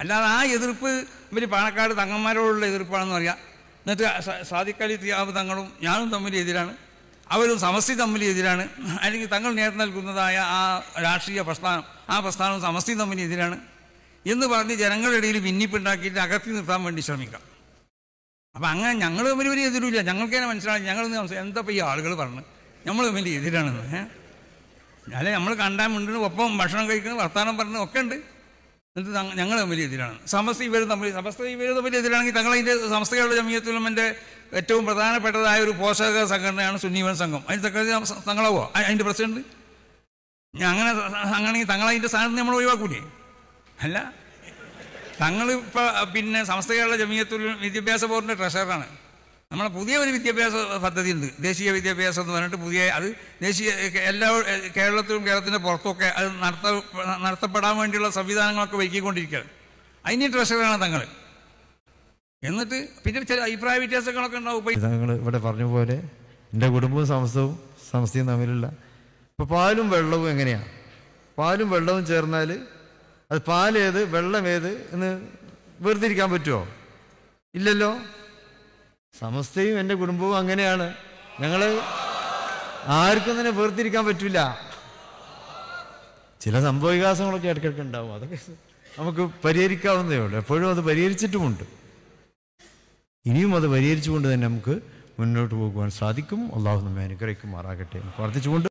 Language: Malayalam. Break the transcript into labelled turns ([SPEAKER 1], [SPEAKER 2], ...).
[SPEAKER 1] അല്ലാതെ ആ എതിർപ്പ് ഇവർ പാണക്കാട് തങ്ങന്മാരോടുള്ള എതിർപ്പാണെന്ന് പറയാം എന്നിട്ട് സാദിക്കലി തിയാബ് തങ്ങളും ഞാനും തമ്മിൽ എതിരാണ് അവരും സമസ്തി തമ്മിൽ എതിരാണ് അല്ലെങ്കിൽ തങ്ങൾ നേരം നൽകുന്നതായ ആ രാഷ്ട്രീയ പ്രസ്ഥാനം ആ പ്രസ്ഥാനം സമസ്തി തമ്മിൽ എതിരാണ് എന്ന് പറഞ്ഞ് ജനങ്ങളുടെ ഇടയിൽ ഭിന്നിപ്പുണ്ടാക്കിയിട്ട് അകത്തി നിർത്താൻ വേണ്ടി ശ്രമിക്കാം അപ്പം അങ്ങനെ ഞങ്ങൾ തമ്മിൽ ഒരു എതിരില്ല ഞങ്ങൾക്ക് തന്നെ മനസ്സിലായി ഞങ്ങൾ എന്താ ഈ ആളുകൾ പറഞ്ഞു നമ്മൾ തമ്മിൽ എതിരാണെന്ന് അല്ലെ നമ്മൾ കണ്ടാൽ മുണ്ടിന് ഒപ്പം ഭക്ഷണം കഴിക്കുന്നത് വർത്തമാനം പറഞ്ഞു ഒക്കെ ഉണ്ട് എന്നിട്ട് ഞങ്ങൾ തമ്മിൽ എതിരാണ് സമസ്ത ഇവർ തമ്മിൽ സമസ്ത ഇവർ തമ്മിൽ എതിരാണെങ്കിൽ അതിൻ്റെ സമസ്തകളുടെ ജമീയത്തുലമൻ്റെ ഏറ്റവും പ്രധാനപ്പെട്ടതായ ഒരു പോഷക സംഘടനയാണ് സുന്നീവൻ സംഘം അതിന് തക്ക തങ്ങളാവോ അതിൻ്റെ പ്രസിഡന്റ് അങ്ങനെ അങ്ങനെ തങ്ങൾ അതിൻ്റെ സ്ഥാനത്ത് നമ്മൾ ഒഴിവാക്കൂലേ അല്ല തങ്ങൾ ഇപ്പം പിന്നെ സംസ്ഥകളുടെ ജമീയത്തുൽ വിദ്യാഭ്യാസ ബോർഡിൻ്റെ ട്രഷറാണ് നമ്മളെ പുതിയ ഒരു വിദ്യാഭ്യാസ പദ്ധതി ഉണ്ട് ദേശീയ വിദ്യാഭ്യാസം എന്ന് പറഞ്ഞിട്ട് പുതിയ അത് ദേശീയ എല്ലാ കേരളത്തിലും കേരളത്തിൻ്റെ പുറത്തൊക്കെ അത് നടത്ത നടത്തപ്പെടാൻ വേണ്ടിയുള്ള സംവിധാനങ്ങളൊക്കെ ഒരുക്കിക്കൊണ്ടിരിക്കുകയാണ് അതിന് ട്രഷറാണ് തങ്ങൾ എന്നിട്ട് പിന്നെ ചില അഭിപ്രായ വ്യത്യാസങ്ങളൊക്കെ ഉണ്ടാവും
[SPEAKER 2] തങ്ങൾ ഇവിടെ പറഞ്ഞ പോലെ എൻ്റെ കുടുംബവും സമസ്തവും സമസ്തയും തമ്മിലുള്ള ഇപ്പോൾ പാലും വെള്ളവും എങ്ങനെയാണ് പാലും വെള്ളവും ചേർന്നാൽ അത് പാലേത് ഏത് എന്ന് വേർതിരിക്കാൻ പറ്റുമോ ഇല്ലല്ലോ സമസ്തയും എൻ്റെ കുടുംബവും അങ്ങനെയാണ് ഞങ്ങൾ ആർക്കും തന്നെ വേർതിരിക്കാൻ പറ്റില്ല ചില സംഭവ വികാസങ്ങളൊക്കെ ഇടയ്ക്കിടയ്ക്ക് ഉണ്ടാവും അതൊക്കെ നമുക്ക് പരിഹരിക്കാവുന്നതേ ഉള്ളൂ എപ്പോഴും അത് പരിഹരിച്ചിട്ടുമുണ്ട് ഇനിയും അത് പരിഹരിച്ചുകൊണ്ട് തന്നെ നമുക്ക് മുന്നോട്ട് പോകുവാൻ സാധിക്കും അള്ളാഹു നമ്മെ മാറാകട്ടെ പ്രാർത്ഥിച്ചുകൊണ്ട്